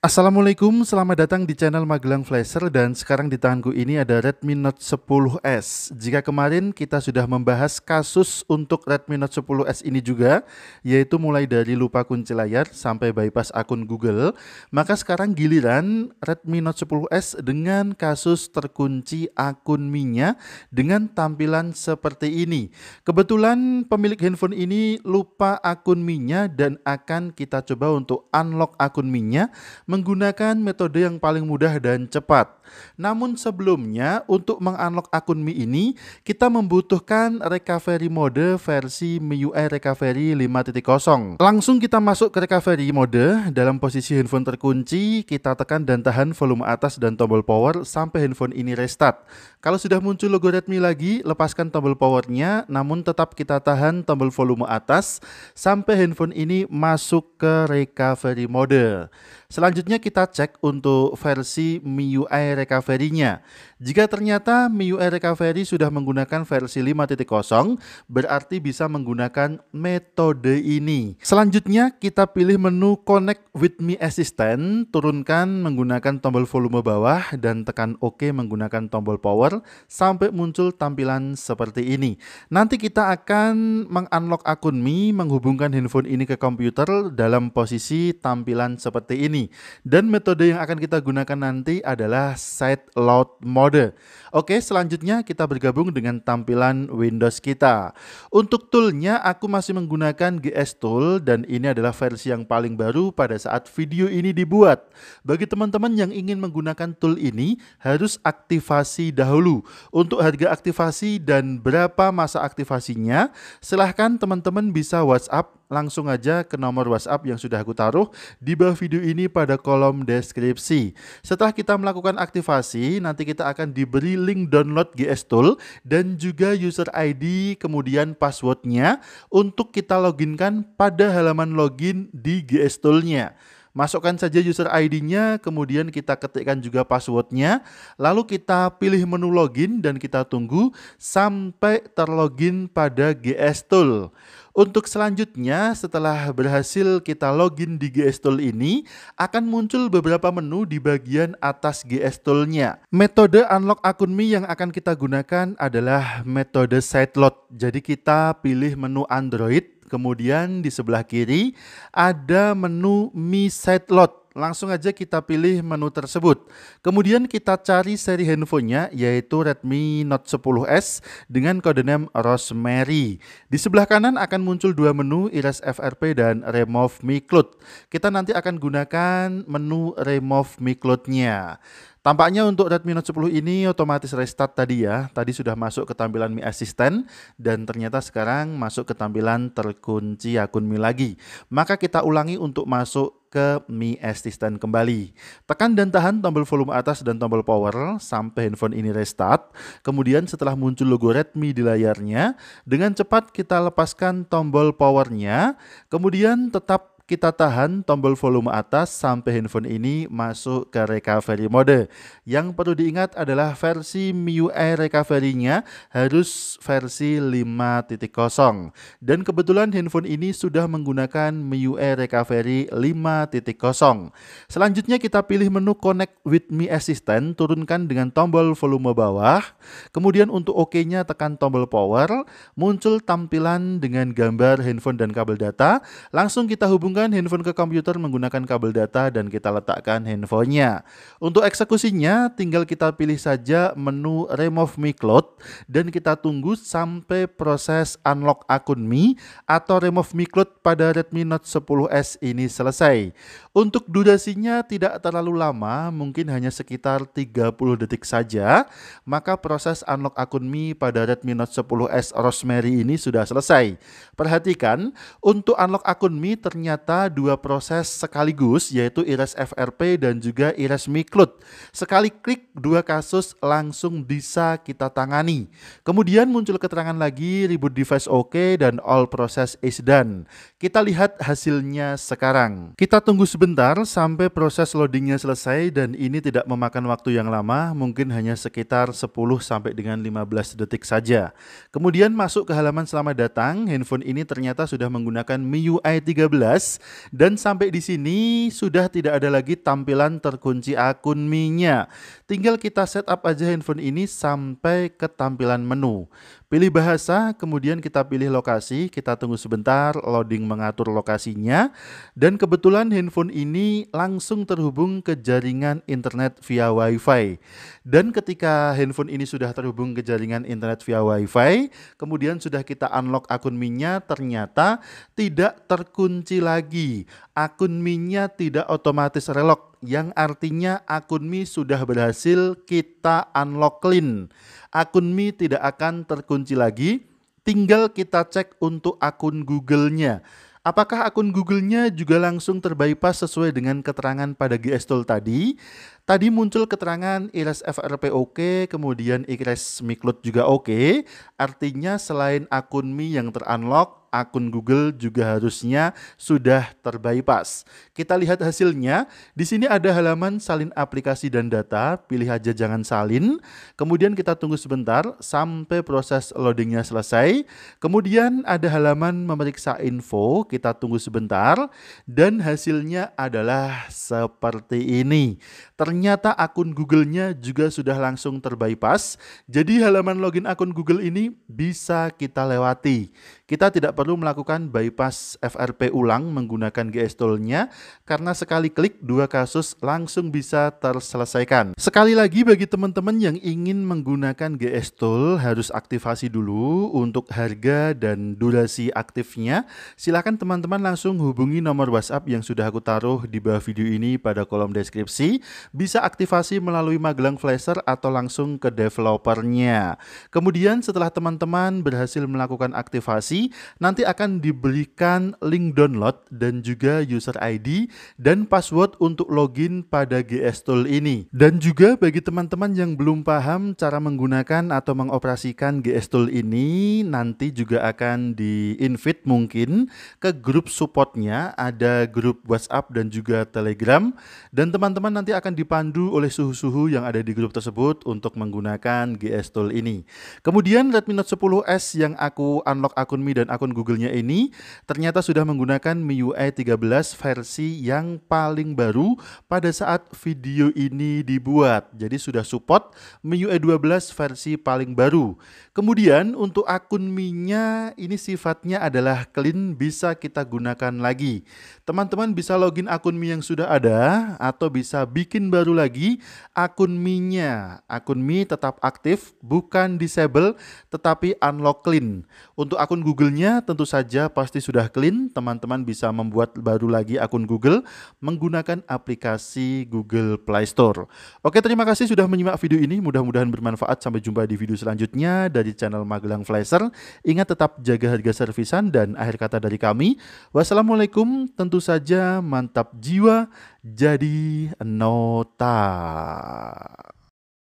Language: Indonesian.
Assalamualaikum, selamat datang di channel Magelang Flasher dan sekarang di tanganku ini ada Redmi Note 10s. Jika kemarin kita sudah membahas kasus untuk Redmi Note 10s ini juga, yaitu mulai dari lupa kunci layar sampai bypass akun Google, maka sekarang giliran Redmi Note 10s dengan kasus terkunci akun mi dengan tampilan seperti ini. Kebetulan pemilik handphone ini lupa akun mi dan akan kita coba untuk unlock akun mi menggunakan metode yang paling mudah dan cepat. Namun sebelumnya, untuk mengunlock akun Mi ini, kita membutuhkan recovery mode versi MIUI Recovery 5.0. Langsung kita masuk ke recovery mode, dalam posisi handphone terkunci, kita tekan dan tahan volume atas dan tombol power sampai handphone ini restart. Kalau sudah muncul logo Redmi lagi, lepaskan tombol powernya, namun tetap kita tahan tombol volume atas sampai handphone ini masuk ke recovery mode. Selanjutnya kita cek untuk versi MIUI recovery-nya. Jika ternyata MIUI recovery sudah menggunakan versi 5.0, berarti bisa menggunakan metode ini. Selanjutnya kita pilih menu Connect with Mi Assistant, turunkan menggunakan tombol volume bawah dan tekan OK menggunakan tombol power sampai muncul tampilan seperti ini. Nanti kita akan mengunlock akun Mi, menghubungkan handphone ini ke komputer dalam posisi tampilan seperti ini ini. Dan metode yang akan kita gunakan nanti adalah side load mode. Oke, selanjutnya kita bergabung dengan tampilan Windows kita. Untuk toolnya aku masih menggunakan GS Tool dan ini adalah versi yang paling baru pada saat video ini dibuat. Bagi teman-teman yang ingin menggunakan tool ini harus aktivasi dahulu. Untuk harga aktivasi dan berapa masa aktivasinya, silahkan teman-teman bisa WhatsApp langsung aja ke nomor WhatsApp yang sudah aku taruh di bawah video ini pada kolom deskripsi. Setelah kita melakukan aktivasi, nanti kita akan diberi link download GS Tool dan juga user ID kemudian passwordnya untuk kita loginkan pada halaman login di GS Tool-nya. Masukkan saja user ID-nya, kemudian kita ketikkan juga passwordnya, lalu kita pilih menu login dan kita tunggu sampai terlogin pada GS Tool. Untuk selanjutnya, setelah berhasil kita login di GS Tool ini, akan muncul beberapa menu di bagian atas GS Tool-nya. Metode unlock akun Mi yang akan kita gunakan adalah metode sideload. Jadi kita pilih menu Android, Kemudian di sebelah kiri ada menu Mi Side Lot. Langsung aja kita pilih menu tersebut. Kemudian kita cari seri handphonenya yaitu Redmi Note 10s dengan kode name Rosemary. Di sebelah kanan akan muncul dua menu erase FRP dan Remove Mi Cloud. Kita nanti akan gunakan menu Remove Mi Cloud-nya. Tampaknya untuk Redmi Note 10 ini otomatis restart tadi ya. Tadi sudah masuk ke tampilan Mi Assistant dan ternyata sekarang masuk ke tampilan terkunci akun Mi lagi. Maka kita ulangi untuk masuk ke Mi Assistant kembali. Tekan dan tahan tombol volume atas dan tombol power sampai handphone ini restart. Kemudian setelah muncul logo Redmi di layarnya, dengan cepat kita lepaskan tombol powernya. Kemudian tetap kita tahan tombol volume atas sampai handphone ini masuk ke recovery mode. Yang perlu diingat adalah versi MIUI recovery-nya harus versi 5.0. Dan kebetulan handphone ini sudah menggunakan MIUI recovery 5.0. Selanjutnya kita pilih menu connect with me Assistant, turunkan dengan tombol volume bawah. Kemudian untuk OK-nya OK tekan tombol power, muncul tampilan dengan gambar handphone dan kabel data. Langsung kita hubungkan menghubungkan handphone ke komputer menggunakan kabel data dan kita letakkan handphonenya. Untuk eksekusinya, tinggal kita pilih saja menu Remove Mi Cloud dan kita tunggu sampai proses unlock akun Mi atau Remove Mi Cloud pada Redmi Note 10S ini selesai. Untuk durasinya tidak terlalu lama, mungkin hanya sekitar 30 detik saja, maka proses unlock akun Mi pada Redmi Note 10S Rosemary ini sudah selesai. Perhatikan, untuk unlock akun Mi ternyata ternyata dua proses sekaligus yaitu IRES FRP dan juga IRES Miklut. Sekali klik dua kasus langsung bisa kita tangani. Kemudian muncul keterangan lagi reboot device oke okay, dan all process is done. Kita lihat hasilnya sekarang. Kita tunggu sebentar sampai proses loadingnya selesai dan ini tidak memakan waktu yang lama, mungkin hanya sekitar 10 sampai dengan 15 detik saja. Kemudian masuk ke halaman selamat datang, handphone ini ternyata sudah menggunakan MIUI 13 guys. Dan sampai di sini sudah tidak ada lagi tampilan terkunci akun mi Tinggal kita setup aja handphone ini sampai ke tampilan menu. Pilih bahasa, kemudian kita pilih lokasi, kita tunggu sebentar loading mengatur lokasinya. Dan kebetulan handphone ini langsung terhubung ke jaringan internet via wifi. Dan ketika handphone ini sudah terhubung ke jaringan internet via wifi, kemudian sudah kita unlock akun mi ternyata tidak terkunci lagi lagi, akun Mi-nya tidak otomatis relok, yang artinya akun Mi sudah berhasil kita unlock clean. Akun Mi tidak akan terkunci lagi, tinggal kita cek untuk akun Google-nya. Apakah akun Google-nya juga langsung terbypass sesuai dengan keterangan pada GS Tool tadi? Tadi muncul keterangan IRES FRP oke, kemudian IRES Miklot juga oke. Artinya selain akun Mi yang terunlock, akun Google juga harusnya sudah terbypass. Kita lihat hasilnya. Di sini ada halaman salin aplikasi dan data, pilih aja jangan salin. Kemudian kita tunggu sebentar sampai proses loadingnya selesai. Kemudian ada halaman memeriksa info, kita tunggu sebentar. Dan hasilnya adalah seperti ini. Ternyata ternyata akun Google-nya juga sudah langsung terbypass. Jadi halaman login akun Google ini bisa kita lewati. Kita tidak perlu melakukan bypass FRP ulang menggunakan GS Tool-nya karena sekali klik dua kasus langsung bisa terselesaikan. Sekali lagi bagi teman-teman yang ingin menggunakan GS Tool harus aktivasi dulu untuk harga dan durasi aktifnya. silakan teman-teman langsung hubungi nomor WhatsApp yang sudah aku taruh di bawah video ini pada kolom deskripsi. Bisa aktivasi melalui Magelang Flasher atau langsung ke developernya. Kemudian setelah teman-teman berhasil melakukan aktivasi, nanti, akan diberikan link download dan juga user ID dan password untuk login pada GS Tool ini. Dan juga bagi teman-teman yang belum paham cara menggunakan atau mengoperasikan GS Tool ini, nanti juga akan di-invite mungkin ke grup supportnya, ada grup WhatsApp dan juga Telegram. Dan teman-teman nanti akan dipandu oleh suhu-suhu yang ada di grup tersebut untuk menggunakan GS Tool ini. Kemudian Redmi Note 10S yang aku unlock akun Xiaomi dan akun Google-nya ini ternyata sudah menggunakan MIUI 13 versi yang paling baru pada saat video ini dibuat. Jadi sudah support MIUI 12 versi paling baru. Kemudian untuk akun Mi-nya ini sifatnya adalah clean bisa kita gunakan lagi. Teman-teman bisa login akun Mi yang sudah ada atau bisa bikin baru lagi akun Mi-nya. Akun Mi tetap aktif bukan disable tetapi unlock clean. Untuk akun Google Google-nya tentu saja pasti sudah clean. Teman-teman bisa membuat baru lagi akun Google menggunakan aplikasi Google Play Store. Oke, terima kasih sudah menyimak video ini. Mudah-mudahan bermanfaat. Sampai jumpa di video selanjutnya dari channel Magelang Flasher. Ingat tetap jaga harga servisan dan akhir kata dari kami. Wassalamualaikum. Tentu saja mantap jiwa jadi nota.